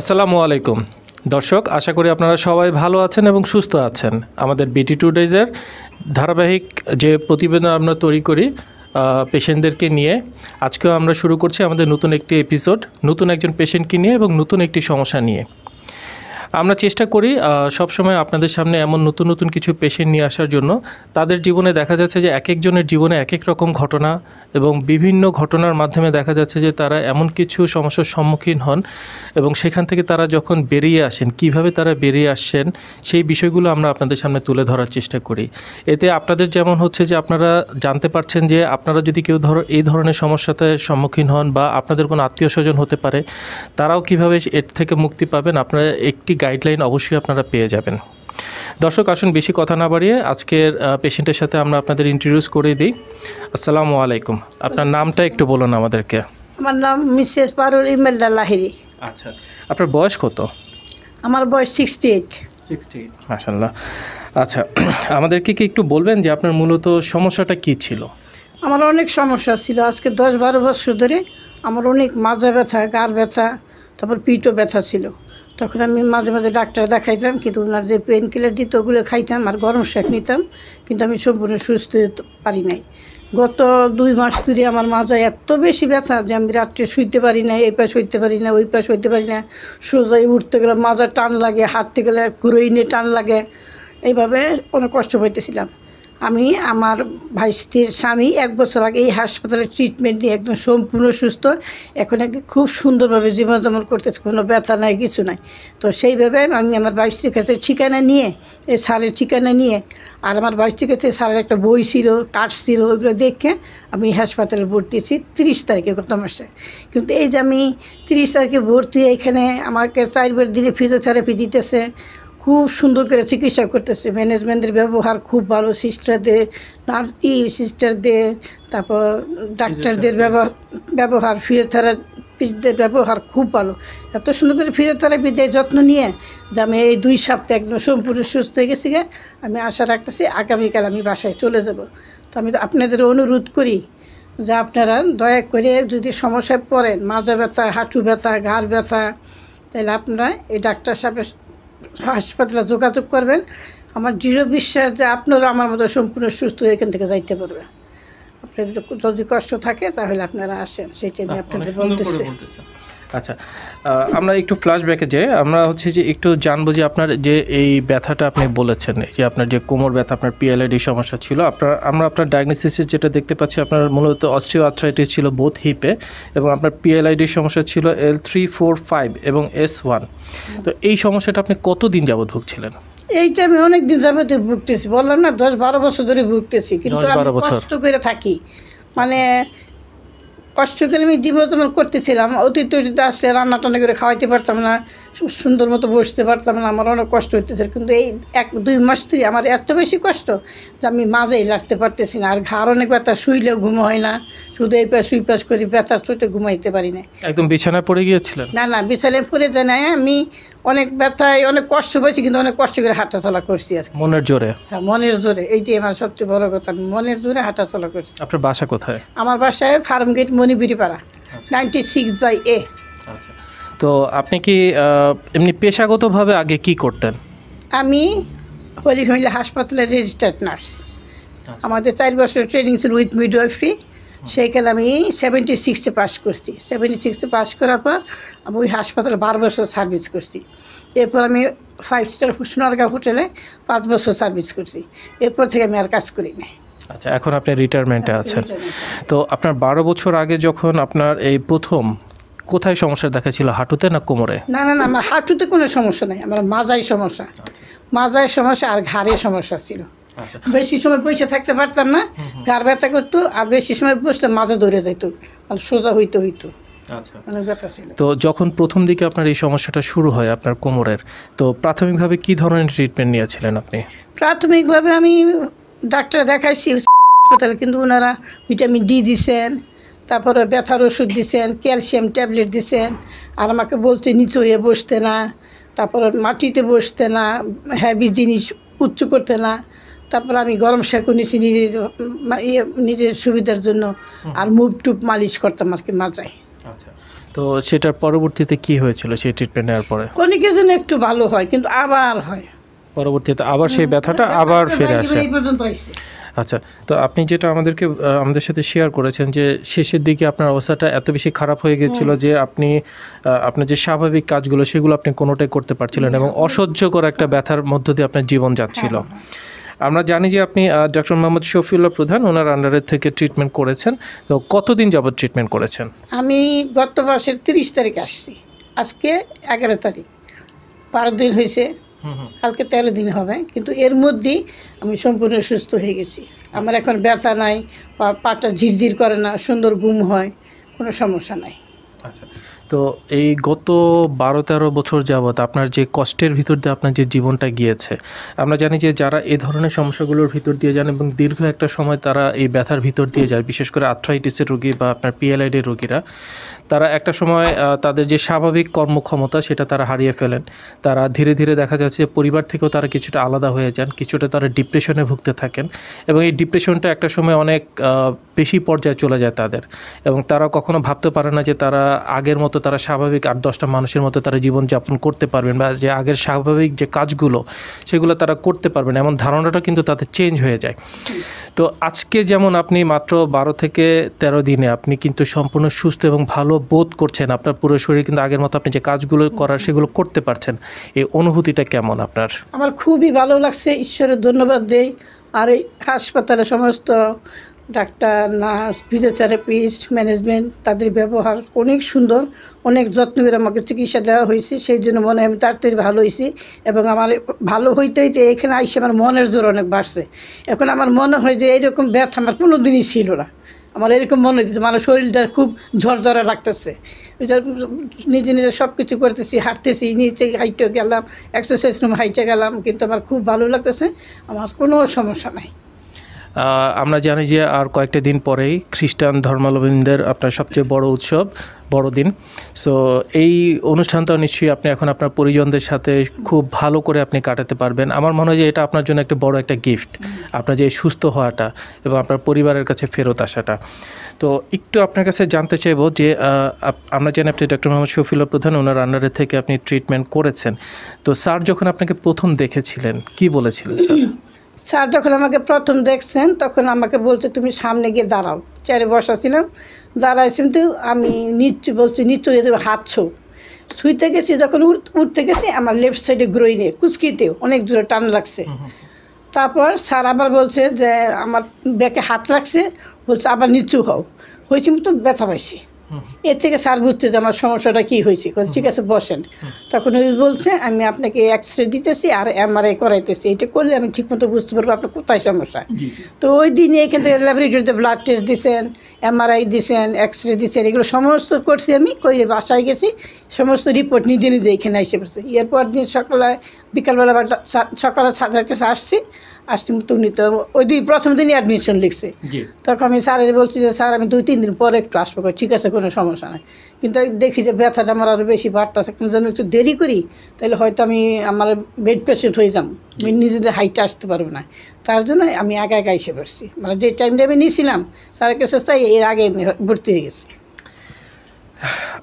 আসসালামু আলাইকুম দর্শক আশা করি আপনারা সবাই ভালো আছেন এবং সুস্থ আছেন আমাদের বিটি টু ডেজের ধারাবাহিক যে প্রতিবেদন আমরা তৈরি করি পেশেন্টদেরকে নিয়ে আজকেও আমরা শুরু করছি আমাদের নতুন একটি এপিসোড নতুন একজন পেশেন্টকে নিয়ে এবং নতুন একটি সমস্যা নিয়ে আমরা চেষ্টা করি সবসময় আপনাদের সামনে এমন নতুন নতুন কিছু পেশেন্ট নিয়ে আসার জন্য তাদের জীবনে দেখা যাচ্ছে যে এক একজনের জীবনে এক এক রকম ঘটনা এবং বিভিন্ন ঘটনার মাধ্যমে দেখা যাচ্ছে যে তারা এমন কিছু সমস্যার সম্মুখীন হন এবং সেখান থেকে তারা যখন বেরিয়ে আসেন কিভাবে তারা বেরিয়ে আসছেন সেই বিষয়গুলো আমরা আপনাদের সামনে তুলে ধরার চেষ্টা করি এতে আপনাদের যেমন হচ্ছে যে আপনারা জানতে পারছেন যে আপনারা যদি কেউ ধরো এই ধরনের সমস্যাতে সম্মুখীন হন বা আপনাদের কোনো আত্মীয় স্বজন হতে পারে তারাও কিভাবে এর থেকে মুক্তি পাবেন আপনারা একটি গাইডলাইন অবশ্যই আপনারা পেয়ে যাবেন দর্শক আসুন বেশি কথা না বাড়িয়ে আজকের পেশেন্টের সাথে আমরা আপনাদের ইন্ট্রোডিউস করে দিই আসসালামু আলাইকুম আপনার নামটা একটু বলুন আমাদেরকে আমার নাম মিসেস পারুল ইমেলদা লাহিরি আচ্ছা আপনার বয়স কত আমার বয়স সিক্সটি এইট সিক্সটি এইট মাসাল্লাহ আচ্ছা আমাদেরকে কি একটু বলবেন যে আপনার মূলত সমস্যাটা কি ছিল আমার অনেক সমস্যা ছিল আজকে দশ বারো বছর ধরে আমার অনেক মাজা ব্যথা গার ব্যথা তারপর পিঠও ব্যথা ছিল তখন আমি মাঝে মাঝে ডাক্তার দেখাইতাম কিন্তু ওনার যে পেন কিলার দিত ওগুলো খাইতাম আর গরম শেক নিতাম কিন্তু আমি সম্পূর্ণ সুস্থ হতে পারি নাই গত দুই মাস ধরে আমার মাজা এত বেশি ব্যথা যে আমি রাত্রে শুইতে পারি না এই পাশ হইতে পারি না ওই পাশ হইতে পারি না সোজাই উঠতে গেলে মাজা টান লাগে হাঁটতে গেলে ঘুরোইনে টান লাগে এইভাবে অনেক কষ্ট পাইতেছিলাম আমি আমার ভাইস্তির স্বামী এক বছর আগে এই হাসপাতালে ট্রিটমেন্ট নিয়ে একদম সম্পূর্ণ সুস্থ এখন খুব সুন্দরভাবে জীবনযাপন করতেছে কোনো ব্যথা নাই কিছু নাই তো সেইভাবে আমি আমার ভাইস্তির কাছে ঠিকানা নিয়ে এই সারের ঠিকানা নিয়ে আর আমার ভাইস্তির কাছে সারের একটা বই ছিল কার্ড ছিল ওইগুলো দেখে আমি হাসপাতালে ভর্তিছি তিরিশ তারিখে গত মাসে কিন্তু এই যে আমি তিরিশ তারিখে ভর্তি এখানে আমাকে চারবার দিনে ফিজিওথেরাপি দিতেছে খুব সুন্দর করে চিকিৎসা করতেছে ম্যানেজমেন্টের ব্যবহার খুব ভালো সিস্টারদের নার্সি সিস্টারদের তারপর ডাক্তারদের ব্যবহার ব্যবহার ফিজিওথেরাপিস্টদের ব্যবহার খুব ভালো এত সুন্দর করে ফিজিওথেরাপিদের যত্ন নিয়ে যে আমি এই দুই সপ্তাহে একদম সম্পূর্ণ সুস্থ হয়ে গেছি আমি আশা রাখতেছি আগামীকাল আমি বাসায় চলে যাব তো আমি তো আপনাদের অনুরোধ করি যে আপনারা দয়া করে যদি সমস্যায় পড়েন মাজা ব্যথা হাঁটু ব্যথা ঘাড় ব্যথা তাহলে আপনারা এই ডাক্তার সাহেবের হাসপাতালে যোগাযোগ করবেন আমার দৃঢ় বিশ্বাস যে আপনারা আমার মতো সম্পূর্ণ সুস্থ এখান থেকে যাইতে পারবে আপনাদের যদি কষ্ট থাকে তাহলে আপনারা আসেন সেইটাই আমি হ্যাঁ, আপনাদের বলতেছি আচ্ছা আমরা একটু ফ্ল্যাশব্যাকে যাই আমরা হচ্ছে যে একটু জানবো যে আপনার যে এই ব্যথাটা আপনি বলেছেন যে আপনার যে কোমর ব্যথা আপনার পিএলআইডি সমস্যা ছিল আপনার আমরা আপনার ডায়াগনোসিসে যেটা দেখতে পাচ্ছি আপনার মূলত অস্ট্রিও আর্থ্রাইটিস ছিল বোথ হিপে এবং আপনার পিএলআইডি সমস্যা ছিল এল থ্রি ফোর ফাইভ এবং এস ওয়ান তো এই সমস্যাটা আপনি কতদিন যাবত ভুগছিলেন এইটা আমি অনেকদিন যাবৎ ভুগতেছি বললাম না দশ বারো বছর ধরে ভুগতেছি কিন্তু আমি কষ্ট করে থাকি মানে কষ্ট করে আমি জীবন করতেছিলাম অতীত অতিথি আসলে রান্না টান্না করে খাওয়াইতে পারতাম না সুন্দর মতো বসতে পারতাম না আমার অনেক কষ্ট হইতেছিল কিন্তু এই এক দুই মাস ধরে আমার এত বেশি কষ্ট যে আমি মাঝেই লাগতে পারতেছি না আর ঘর অনেক ব্যথা শুইলেও ঘুম হয় না শুধু এই পাশ ওই পাশ করি ব্যথার চোটে ঘুমাইতে পারি না একদম বিছানায় পড়ে গিয়েছিলেন না না বিছানায় পড়ে যায় না আমি অনেক ব্যথায় অনেক কষ্ট পেয়েছি কিন্তু অনেক কষ্ট করে হাঁটাচলা করছি আর মনের জোরে হ্যাঁ মনের জোরে এইটি আমার সবচেয়ে বড় কথা আমি মনের জোরে হাঁটাচলা করছি আপনার বাসা কোথায় আমার বাসায় farm gate Manipuripara ninety six by A তো আপনি কি এমনি পেশাগতভাবে আগে কি করতেন আমি হলি ফ্যামিলি হাসপাতালের রেজিস্টার্ড নার্স আচ্ছা। আমাদের চার বছর ট্রেনিং ছিল উইথ মিডওয়াইফি সেইখানে আমি সেভেন্টি সিক্সে পাস করছি সেভেন্টি সিক্সে পাস করার পর আমি ওই হাসপাতালে বারো বছর সার্ভিস করছি এরপর আমি ফাইভ স্টার সোনারগাঁও হোটেলে পাঁচ বছর সার্ভিস করছি এরপর থেকে আমি আর কাজ করিনি আচ্ছা এখন আপনি রিটায়ারমেন্টে আছেন তো আপনার বারো বছর আগে যখন আপনার এই প্রথম কোথায় সমস্যা দেখা ছিল হাঁটুতে না কোমরে না না না আমার হাঁটুতে কোনো সমস্যা নাই আমার মাজাই সমস্যা আচ্ছা। মাজায় সমস্যা আর ঘাড়ে সমস্যা ছিল আচ্ছা। বেশি সময় বসে থাকতে পারতাম না গার ব্যথা করতো আর বেশি সময় বসলে মাঝে ধরে যাইত মানে সোজা হইতে হইতো আচ্ছা। তো যখন প্রথম দিকে আপনার এই সমস্যাটা শুরু হয় আপনার কোমরের তো প্রাথমিকভাবে কি ধরনের ট্রিটমেন্ট নিয়েছিলেন আপনি প্রাথমিকভাবে আমি ডাক্তার দেখাইছি হাসপাতালে কিন্তু ওনারা ভিটামিন ডি দিছেন তারপরে ব্যথার ওষুধ দিছেন ক্যালসিয়াম ট্যাবলেট দিছেন আর আমাকে বলতে নিচু হয়ে বসতে না তারপরে মাটিতে বসতে না হ্যাভি জিনিস উচ্চ করতে না তারপর আমি গরম শ্যাকু নিয়েছি নিজের ইয়ে নিজের সুবিধার জন্য আর মুভ টুপ মালিশ করতাম আর কি মাথায় আচ্ছা। তো সেটার পরবর্তীতে কি হয়েছিল সেই ট্রিটমেন্ট নেওয়ার পরে কনিকের জন্য একটু ভালো হয় কিন্তু আবার হয় পরবর্তীতে আবার সেই ব্যথাটা আবার ফিরে আসে আচ্ছা তো আপনি যেটা আমাদেরকে আমাদের সাথে শেয়ার করেছেন যে শেষের দিকে আপনার অবস্থাটা এত বেশি খারাপ হয়ে গেছিল যে আপনি আপনার যে স্বাভাবিক কাজগুলো সেগুলো আপনি কোনোটাই করতে পারছিলেন এবং অসহ্যকর একটা ব্যথার মধ্য দিয়ে আপনার জীবন যাচ্ছিল হ্যাঁ, হ্যাঁ। আমরা জানি যে আপনি ডক্টর মোহাম্মদ শফিউল্লাহ প্রধান ওনার আন্ডারের থেকে ট্রিটমেন্ট করেছেন তো কতদিন যাবত ট্রিটমেন্ট করেছেন আমি গত মাসের তিরিশ তারিখ আসছি আজকে এগারো তারিখ বারো দিন হয়েছে কালকে তেরো দিন হবে কিন্তু এর মধ্যেই আমি সম্পূর্ণ সুস্থ হয়ে গেছি আমার এখন ব্যথা নাই বা পাটা ঝিরঝির করে না সুন্দর ঘুম হয় কোনো সমস্যা নাই আচ্ছা তো এই গত বারো তেরো বছর যাবৎ আপনার যে কষ্টের ভিতর দিয়ে আপনার যে জীবনটা গিয়েছে আমরা জানি যে যারা এই ধরনের সমস্যাগুলোর ভিতর দিয়ে যান এবং দীর্ঘ একটা সময় তারা এই ব্যথার ভিতর দিয়ে যায় বিশেষ করে আর্থ্রাইটিসের রোগী বা আপনার পিএলআইডির রোগীরা তারা একটা সময় তাদের যে স্বাভাবিক কর্মক্ষমতা সেটা তারা হারিয়ে ফেলেন তারা ধীরে ধীরে দেখা যাচ্ছে পরিবার থেকেও তারা কিছুটা আলাদা হয়ে যান কিছুটা তারা ডিপ্রেশনে ভুগতে থাকেন এবং এই ডিপ্রেশনটা একটা সময় অনেক বেশি পর্যায়ে চলে যায় তাদের এবং তারা কখনো ভাবতে পারে না যে তারা আগের মতো মতো তারা স্বাভাবিক আট দশটা মানুষের মতো তারা জীবনযাপন করতে পারবেন বা যে আগের স্বাভাবিক যে কাজগুলো সেগুলো তারা করতে পারবেন এমন ধারণাটা কিন্তু তাতে চেঞ্জ হয়ে যায় তো আজকে যেমন আপনি মাত্র বারো থেকে ১৩ দিনে আপনি কিন্তু সম্পূর্ণ সুস্থ এবং ভালো বোধ করছেন আপনার পুরো শরীর কিন্তু আগের মতো আপনি যে কাজগুলো করার সেগুলো করতে পারছেন এই অনুভূতিটা কেমন আপনার আমার খুবই ভালো লাগছে ঈশ্বরের ধন্যবাদ দেই আর এই হাসপাতালে সমস্ত ডাক্তার নার্স ফিজিওথেরাপিস্ট ম্যানেজমেন্ট তাদের ব্যবহার অনেক সুন্দর অনেক যত্ন করে আমাকে চিকিৎসা দেওয়া হয়েছে সেই জন্য মনে হয় আমি তাড়াতাড়ি ভালো হয়েছি এবং আমার ভালো হইতে হইতে এখানে আইসে আমার মনের জোর অনেক বাড়ছে এখন আমার মনে হয় যে এইরকম ব্যথা আমার কোনো দিনই ছিল না আমার এরকম মনে হচ্ছে মানে শরীরটা খুব ঝরঝরা লাগতেছে নিজে নিজে সব কিছু করতেছি হাঁটতেছি নিচে হাইটে গেলাম এক্সারসাইজ রুম হাইটে গেলাম কিন্তু আমার খুব ভালো লাগতেছে আমার কোনো সমস্যা নাই আমরা জানি যে আর কয়েকটা দিন পরেই খ্রিস্টান ধর্মাবলম্বীদের আপনার সবচেয়ে বড় উৎসব বড়দিন সো এই অনুষ্ঠানটা নিশ্চয়ই আপনি এখন আপনার পরিজনদের সাথে খুব ভালো করে আপনি কাটাতে পারবেন আমার মনে হয় যে এটা আপনার জন্য একটা বড় একটা গিফট আপনার যে সুস্থ হওয়াটা এবং আপনার পরিবারের কাছে ফেরত আসাটা তো একটু আপনার কাছে জানতে চাইব যে আমরা জানি আপনি ডক্টর মোহাম্মদ শফিল প্রধান ওনার আন্ডারে থেকে আপনি ট্রিটমেন্ট করেছেন তো স্যার যখন আপনাকে প্রথম দেখেছিলেন কি বলেছিলেন স্যার স্যার যখন আমাকে প্রথম দেখছেন তখন আমাকে বলছে তুমি সামনে গিয়ে দাঁড়াও চেয়ারে বসাছিলাম দাঁড়াই কিন্তু আমি নিচু বলছি নিচু হাঁটছো শুইতে গেছি যখন উঠতে গেছি আমার লেফট সাইডে গ্রোইনে কুচকিতে অনেক দূরে টান লাগছে তারপর স্যার আবার বলছে যে আমার ব্যাকে হাত রাখছে বলছে আবার নিচু হও হয়েছি তো ব্যথা পাইছি এর থেকে স্যার বুঝতে যে আমার সমস্যাটা কী হয়েছে ঠিক আছে বসেন তখন ওই বলছে আমি আপনাকে এক্স রে দিতেছি আর এমআরআই করাইতেছি এটা করলে আমি ঠিকমতো বুঝতে পারবো আপনার কোথায় সমস্যা তো ওই দিন এখান থেকে ল্যাবরেটরিতে ব্লাড টেস্ট দিয়েছেন এমআরআই দিছেন এক্স রে দিছেন এগুলো সমস্ত করছি আমি কই বাসায় গেছি সমস্ত রিপোর্ট নিজে নিজে এখানে এসে পড়ছে এরপর দিন সকালে বিকালবেলা সকালে সাঁতার কাছে আসছি আসছি তুমি তো ওই দিন প্রথম দিনই অ্যাডমিশন লিখছি তখন আমি স্যারের বলছি যে স্যার আমি দুই তিন দিন পরে একটু আসবো ঠিক আছে কোনো সমস্যা নাই কিন্তু দেখি যে ব্যথাটা আমার আরও বেশি বাড়তেছে কিন্তু যেন একটু দেরি করি তাহলে হয়তো আমি আমার বেড পেশেন্ট হয়ে যাব আমি নিজেদের হাইটে আসতে পারবো না তার জন্য আমি একা একা এসে পড়ছি মানে যে টাইমটা আমি নিয়েছিলাম স্যারের কাছে তাই এর আগে আমি ভর্তি হয়ে গেছি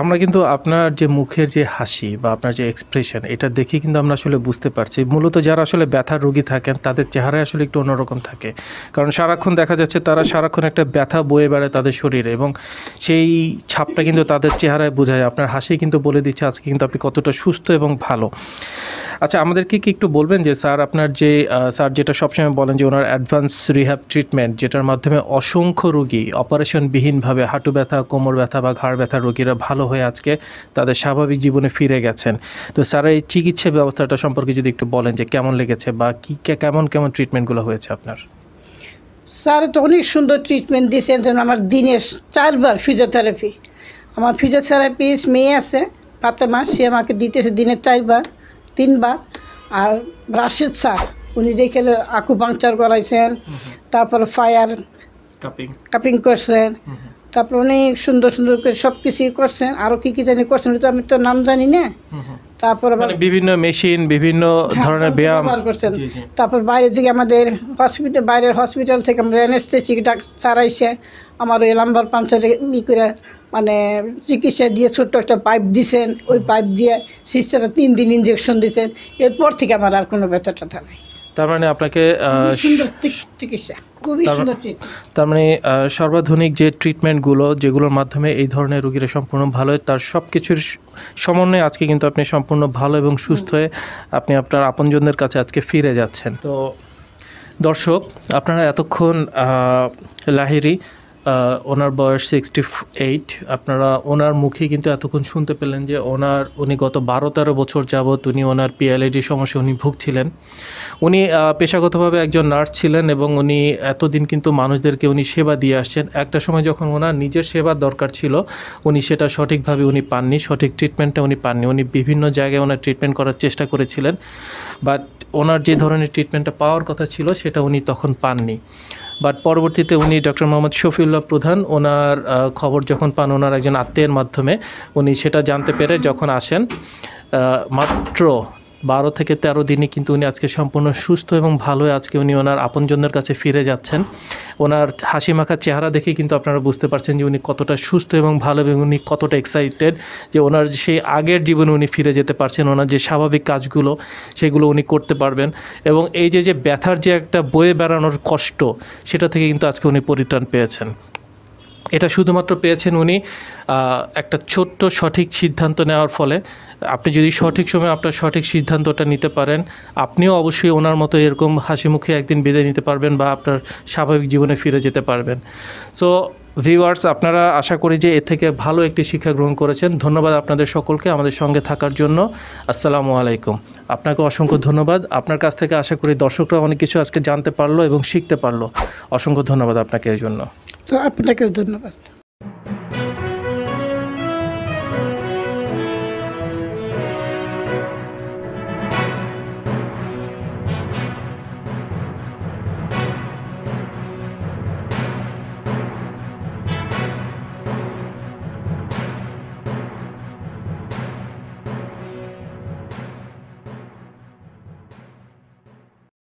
আমরা কিন্তু আপনার যে মুখের যে হাসি বা আপনার যে এক্সপ্রেশন এটা দেখে কিন্তু আমরা আসলে বুঝতে পারছি মূলত যারা আসলে ব্যথার রোগী থাকেন তাদের চেহারায় আসলে একটু অন্যরকম থাকে কারণ সারাক্ষণ দেখা যাচ্ছে তারা সারাক্ষণ একটা ব্যথা বয়ে বেড়ায় তাদের শরীরে এবং সেই ছাপটা কিন্তু তাদের চেহারায় বোঝায় আপনার হাসি কিন্তু বলে দিচ্ছে আজকে কিন্তু আপনি কতটা সুস্থ এবং ভালো আচ্ছা আমাদেরকে কি একটু বলবেন যে স্যার আপনার যে স্যার যেটা সবসময় বলেন যে ওনার অ্যাডভান্স রিহ্যাব ট্রিটমেন্ট যেটার মাধ্যমে অসংখ্য রোগী অপারেশনবিহীনভাবে হাঁটু ব্যথা কোমর ব্যথা বা ঘাড় ব্যথা রোগীরা ভালো হয়ে আজকে তাদের স্বাভাবিক জীবনে ফিরে গেছেন তো স্যার এই চিকিৎসা ব্যবস্থাটা সম্পর্কে যদি একটু বলেন যে কেমন লেগেছে বা কী কেমন কেমন ট্রিটমেন্টগুলো হয়েছে আপনার স্যার তো অনেক সুন্দর ট্রিটমেন্ট দিয়েছেন আমার দিনের চারবার ফিজিওথেরাপি আমার ফিজিওথেরাপিস্ট মেয়ে আছে পাঁচ মাস সে আমাকে দিতেছে দিনের চারবার তিনবার আর রাশিদ স্যার উনি দেখে আকু পাংচার করাইছেন তারপর ফায়ার কাপিং করছেন তারপর অনেক সুন্দর সুন্দর করে সব কিছুই করছেন আরও কী কী জানি করছেন তো আমি তো নাম জানি না তারপর মানে বিভিন্ন মেশিন বিভিন্ন হ্যাঁ, ধরনের ব্যায়াম করছেন তারপর বাইরে থেকে আমাদের হসপিটাল বাইরের হসপিটাল থেকে আমরা এনেস্থেটিক ডাক্তার এসে আমার ওই লাম্বার পাঞ্চারে ই করে মানে চিকিৎসা দিয়ে ছোট্ট একটা পাইপ দিছেন ওই পাইপ দিয়ে সিস্টারটা তিন দিন ইঞ্জেকশন দিয়েছেন এরপর থেকে আমার আর কোনো ব্যথাটা থাকে তার মানে আপনাকে মানে- তার মানে সর্বাধুনিক যে ট্রিটমেন্টগুলো যেগুলোর মাধ্যমে এই ধরনের রোগীরা সম্পূর্ণ ভালো হয় তার সব কিছুর সমন্বয়ে আজকে কিন্তু আপনি সম্পূর্ণ ভালো এবং সুস্থ হয়ে আপনি আপনার আপনজনদের কাছে আজকে ফিরে যাচ্ছেন তো দর্শক আপনারা এতক্ষণ লাহিরি ওনার বয়স সিক্সটি এইট আপনারা ওনার মুখে কিন্তু এতক্ষণ শুনতে পেলেন যে ওনার উনি গত বারো তেরো বছর যাবৎ উনি ওনার পিএলআইডি সমস্যা উনি ভুগছিলেন উনি পেশাগতভাবে একজন নার্স ছিলেন এবং উনি এতদিন কিন্তু মানুষদেরকে উনি সেবা দিয়ে আসছেন একটা সময় যখন ওনার নিজের সেবার দরকার ছিল উনি সেটা সঠিকভাবে উনি পাননি সঠিক ট্রিটমেন্টটা উনি পাননি উনি বিভিন্ন জায়গায় ওনার ট্রিটমেন্ট করার চেষ্টা করেছিলেন বাট ওনার যে ধরনের ট্রিটমেন্টটা পাওয়ার কথা ছিল সেটা উনি তখন পাননি বাট পরবর্তীতে উনি ডক্টর মোহাম্মদ শফিউল্লাহ প্রধান ওনার খবর যখন পান ওনার একজন আত্মীয়ের মাধ্যমে উনি সেটা জানতে পেরে যখন আসেন মাত্র বারো থেকে তেরো দিনে কিন্তু উনি আজকে সম্পূর্ণ সুস্থ এবং ভালোই আজকে উনি ওনার আপনজনদের কাছে ফিরে যাচ্ছেন ওনার হাসি মাখা চেহারা দেখে কিন্তু আপনারা বুঝতে পারছেন যে উনি কতটা সুস্থ এবং ভালো এবং উনি কতটা এক্সাইটেড যে ওনার সেই আগের জীবনে উনি ফিরে যেতে পারছেন ওনার যে স্বাভাবিক কাজগুলো সেগুলো উনি করতে পারবেন এবং এই যে যে ব্যথার যে একটা বয়ে বেড়ানোর কষ্ট সেটা থেকে কিন্তু আজকে উনি পরিত্রাণ পেয়েছেন এটা শুধুমাত্র পেয়েছেন উনি একটা ছোট্ট সঠিক সিদ্ধান্ত নেওয়ার ফলে আপনি যদি সঠিক সময়ে আপনার সঠিক সিদ্ধান্তটা নিতে পারেন আপনিও অবশ্যই ওনার মতো এরকম হাসি মুখে একদিন বিদায় নিতে পারবেন বা আপনার স্বাভাবিক জীবনে ফিরে যেতে পারবেন সো ভিউয়ার্স আপনারা আশা করি যে এ থেকে ভালো একটি শিক্ষা গ্রহণ করেছেন ধন্যবাদ আপনাদের সকলকে আমাদের সঙ্গে থাকার জন্য আসসালামু আলাইকুম আপনাকে অসংখ্য ধন্যবাদ আপনার কাছ থেকে আশা করি দর্শকরা অনেক কিছু আজকে জানতে পারলো এবং শিখতে পারলো অসংখ্য ধন্যবাদ আপনাকে এই জন্য তো আপনাকেও ধন্যবাদ